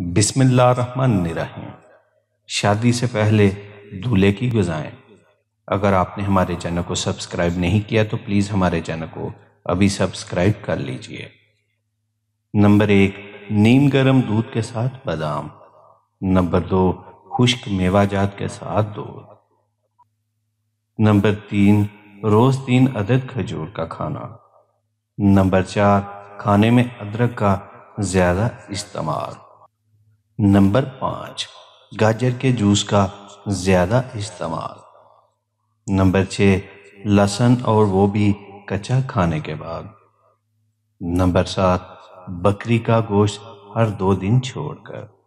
रहमान बिस्मिल्लाहिर्रहमानिर्रहीम शादी से पहले दूल्हे की गज़ाएँ अगर आपने हमारे चैनल को सब्सक्राइब नहीं किया तो प्लीज़ हमारे चैनल को अभी सब्सक्राइब कर लीजिए नंबर एक नीम गर्म दूध के साथ बादाम नंबर दो खुश्क मेवाजात के साथ दूध नंबर तीन रोज़ तीन अदद खजूर का खाना नंबर चार खाने में अदरक का ज़्यादा इस्तेमाल नंबर पाँच गाजर के जूस का ज़्यादा इस्तेमाल नंबर छः लहसुन और वो भी कच्चा खाने के बाद नंबर सात बकरी का गोश्त हर दो दिन छोड़कर